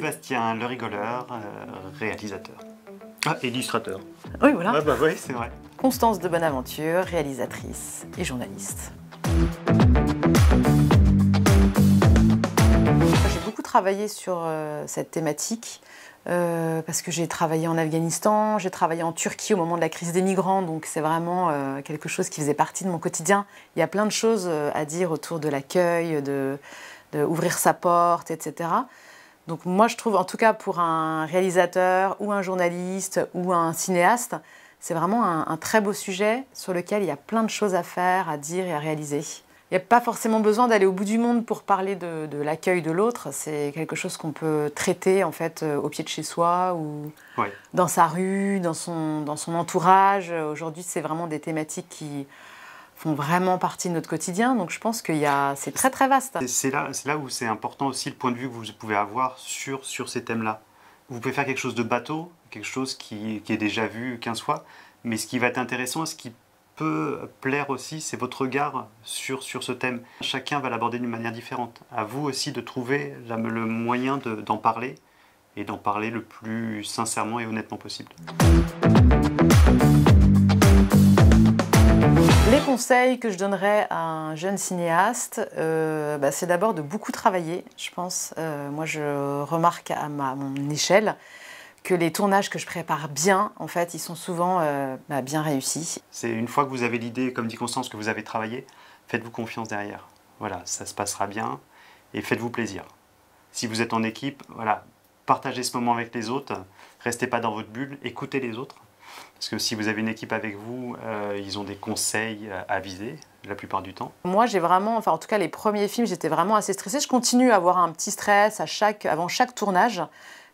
Sébastien Le Rigoleur, euh, réalisateur. Ah, illustrateur. Oui, voilà. Ah, bah c'est vrai. Constance de Bonaventure, réalisatrice et journaliste. J'ai beaucoup travaillé sur euh, cette thématique. Euh, parce que j'ai travaillé en Afghanistan, j'ai travaillé en Turquie au moment de la crise des migrants, donc c'est vraiment quelque chose qui faisait partie de mon quotidien. Il y a plein de choses à dire autour de l'accueil, de, de ouvrir sa porte, etc. Donc moi, je trouve, en tout cas pour un réalisateur ou un journaliste ou un cinéaste, c'est vraiment un, très beau sujet sur lequel il y a plein de choses à faire, à dire et à réaliser. Il n'y a pas forcément besoin d'aller au bout du monde pour parler de, l'accueil de l'autre. C'est quelque chose qu'on peut traiter en fait euh, au pied de chez soi ou dans sa rue, dans son, dans son entourage. Aujourd'hui, c'est vraiment des thématiques qui, font vraiment partie de notre quotidien. Donc je pense qu'il y a, c'est très très vaste. C'est là, là où c'est important aussi le point de vue que vous pouvez avoir sur, sur ces thèmes-là. Vous pouvez faire quelque chose de bateau, quelque chose qui, qui est déjà vu 15 fois, mais ce qui va être intéressant, ce qui peut plaire aussi, c'est votre regard sur, sur ce thème. Chacun va l'aborder d'une manière différente. À vous aussi de trouver le moyen d'en parler et d'en parler le plus sincèrement et honnêtement possible. conseil que je donnerais à un jeune cinéaste, euh, bah, c'est d'abord de beaucoup travailler, je pense. Euh, moi, je remarque à, ma, mon échelle que les tournages que je prépare bien, en fait, ils sont souvent euh, bah, bien réussis. C'est une fois que vous avez l'idée, comme dit Constance, que vous avez travaillé, faites-vous confiance derrière. Voilà, ça se passera bien et faites-vous plaisir. Si vous êtes en équipe, voilà, partagez ce moment avec les autres, restez pas dans votre bulle, écoutez les autres parce que si vous avez une équipe avec vous, euh, ils ont des conseils à viser la plupart du temps. Moi, j'ai vraiment, enfin en tout cas les premiers films, j'étais vraiment assez stressée. Je continue à avoir un petit stress à chaque, avant chaque tournage,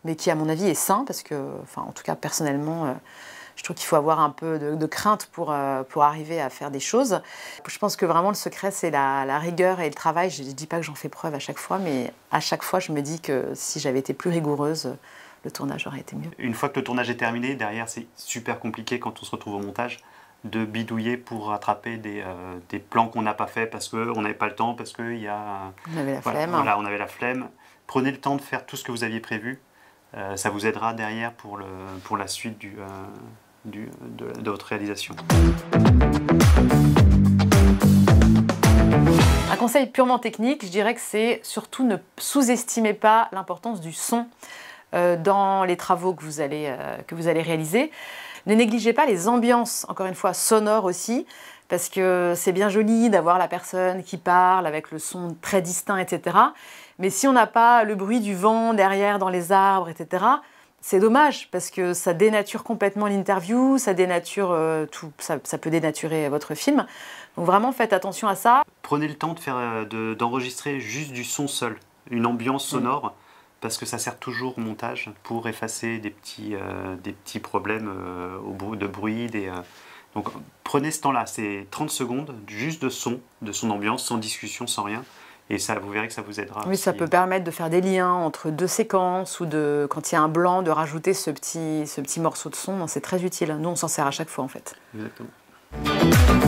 mais qui à mon avis est sain parce que, enfin en tout cas personnellement. Euh, je trouve qu'il faut avoir un peu de, crainte pour, euh, pour arriver à faire des choses. Je pense que vraiment le secret, c'est la, la, rigueur et le travail. Je ne dis pas que j'en fais preuve à chaque fois, mais à chaque fois, je me dis que si j'avais été plus rigoureuse, le tournage aurait été mieux. Une fois que le tournage est terminé, derrière, c'est super compliqué quand on se retrouve au montage de bidouiller pour rattraper des, euh, plans qu'on n'a pas fait parce qu'on n'avait pas le temps, parce qu'il y a... On avait la flemme. on avait la flemme. Prenez le temps de faire tout ce que vous aviez prévu. Euh, ça vous aidera derrière pour, le, pour la suite du, euh, du, de, votre réalisation. Un conseil purement technique, je dirais que c'est surtout ne sous-estimez pas l'importance du son. Euh, dans les travaux euh, que vous allez, réaliser. Ne négligez pas les ambiances, encore une fois, sonores aussi, parce que c'est bien joli d'avoir la personne qui parle avec le son très distinct, etc. Mais si on n'a pas le bruit du vent derrière dans les arbres, etc., c'est dommage parce que ça dénature complètement l'interview, ça dénature euh, tout, ça, peut dénaturer votre film. Donc vraiment faites attention à ça. Prenez le temps de d'enregistrer juste du son seul, une ambiance mm. sonore parce que ça sert toujours au montage pour effacer des petits, euh, des petits problèmes euh, au bout de bruit. Des, euh, donc prenez ce temps-là, c'est 30 secondes juste de son, de son ambiance, sans discussion, sans rien. Et ça, vous verrez que ça vous aidera. Oui, ça peut permettre de faire des liens entre deux séquences ou de, quand il y a un blanc, de rajouter ce petit, ce petit morceau de son. Hein, c'est très utile. Hein. Nous, on s'en sert à chaque fois, en fait. Exactement.